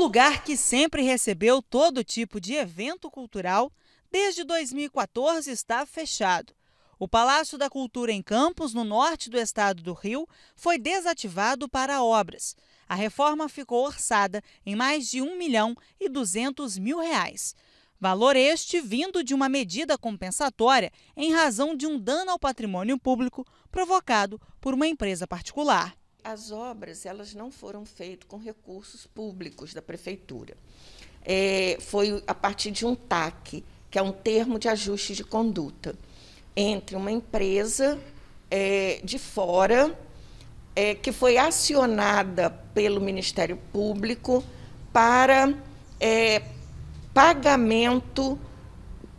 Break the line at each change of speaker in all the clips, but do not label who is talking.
lugar que sempre recebeu todo tipo de evento cultural, desde 2014 está fechado. O Palácio da Cultura em Campos, no norte do estado do Rio, foi desativado para obras. A reforma ficou orçada em mais de 1 milhão e 200 mil reais. Valor este vindo de uma medida compensatória em razão de um dano ao patrimônio público provocado por uma empresa particular
as obras elas não foram feitas com recursos públicos da prefeitura. É, foi a partir de um TAC, que é um termo de ajuste de conduta, entre uma empresa é, de fora é, que foi acionada pelo Ministério Público para é, pagamento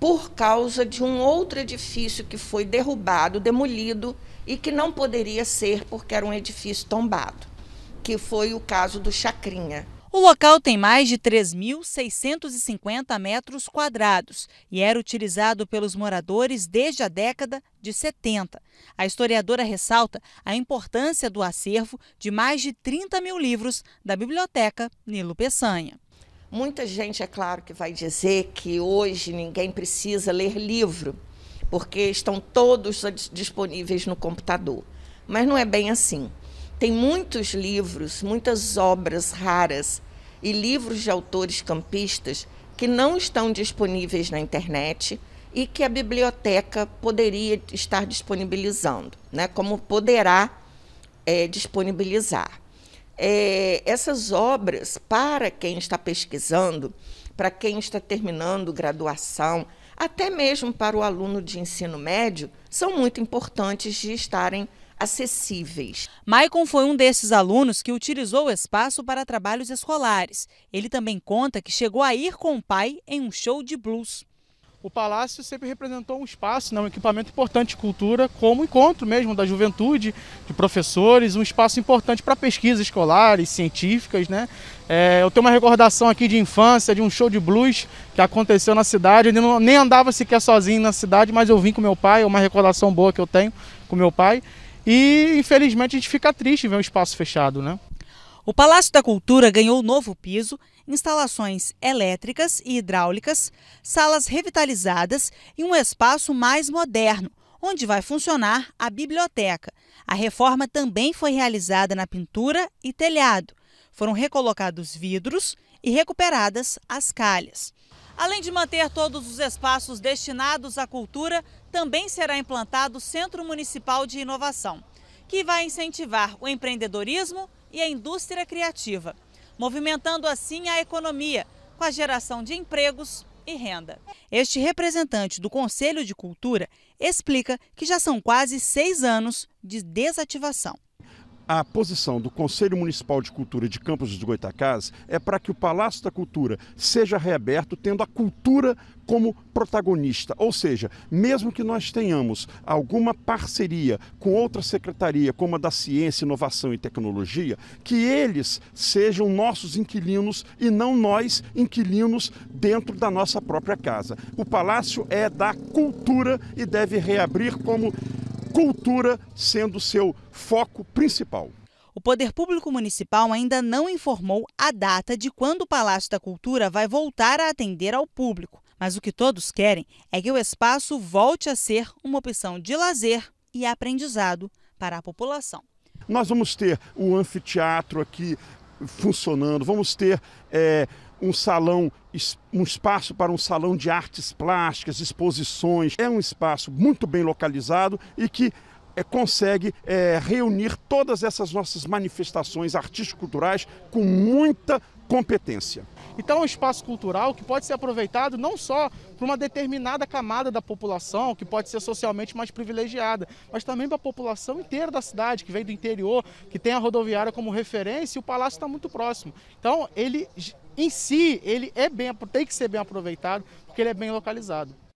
por causa de um outro edifício que foi derrubado, demolido e que não poderia ser porque era um edifício tombado, que foi o caso do Chacrinha.
O local tem mais de 3.650 metros quadrados e era utilizado pelos moradores desde a década de 70. A historiadora ressalta a importância do acervo de mais de 30 mil livros da Biblioteca Nilo Peçanha. Muita gente, é claro, que vai dizer que hoje ninguém precisa
ler livro, porque estão todos disponíveis no computador. Mas não é bem assim. Tem muitos livros, muitas obras raras e livros de autores campistas que não estão disponíveis na internet e que a biblioteca poderia estar disponibilizando, né? como poderá é, disponibilizar é, essas obras, para quem está pesquisando, para quem está terminando graduação, até mesmo para o aluno de ensino médio, são muito importantes de estarem
acessíveis. Maicon foi um desses alunos que utilizou o espaço para trabalhos escolares.
Ele também conta que chegou a ir com o pai em um show de blues. O palácio sempre representou um espaço, né, um equipamento importante de cultura, como encontro mesmo da juventude, de professores, um espaço importante para pesquisas escolares, científicas. Né? É, eu tenho uma recordação aqui de infância, de um show de blues que aconteceu na cidade. Eu nem andava sequer sozinho na cidade, mas eu vim com meu pai, é uma recordação boa que eu tenho com meu pai. E infelizmente a gente fica triste ver um espaço fechado. Né? O Palácio da Cultura ganhou novo
piso, instalações elétricas e hidráulicas, salas revitalizadas e um espaço mais moderno, onde vai funcionar a biblioteca. A reforma também foi realizada na pintura e telhado. Foram recolocados vidros e recuperadas as calhas. Além de manter todos os espaços destinados à cultura, também será implantado o Centro Municipal de Inovação, que vai incentivar o empreendedorismo e a indústria criativa, movimentando assim a economia com a geração de empregos e renda. Este representante do Conselho de Cultura explica que já são quase seis anos de desativação
a posição do Conselho Municipal de Cultura de Campos dos Goitacás é para que o Palácio da Cultura seja reaberto, tendo a cultura como protagonista. Ou seja, mesmo que nós tenhamos alguma parceria com outra secretaria, como a da Ciência, Inovação e Tecnologia, que eles sejam nossos inquilinos e não nós inquilinos dentro da nossa própria casa. O Palácio é da cultura e deve reabrir como cultura sendo seu foco principal. O Poder Público Municipal ainda não informou a data de
quando o Palácio da Cultura vai voltar a atender ao público. Mas o que todos querem é que o espaço volte a ser uma opção de lazer e aprendizado para a população.
Nós vamos ter o anfiteatro aqui funcionando, vamos ter. É um salão, um espaço para um salão de artes plásticas, exposições. É um espaço muito bem localizado e que é, consegue é, reunir todas essas nossas manifestações artístico-culturais com muita competência. Então é um espaço cultural que pode ser aproveitado não só para uma determinada camada
da população, que pode ser socialmente mais privilegiada, mas também para a população inteira da cidade, que vem do interior, que tem a rodoviária como referência e o palácio está muito próximo. Então ele em si, ele é bem, tem que ser bem aproveitado, porque ele é bem localizado.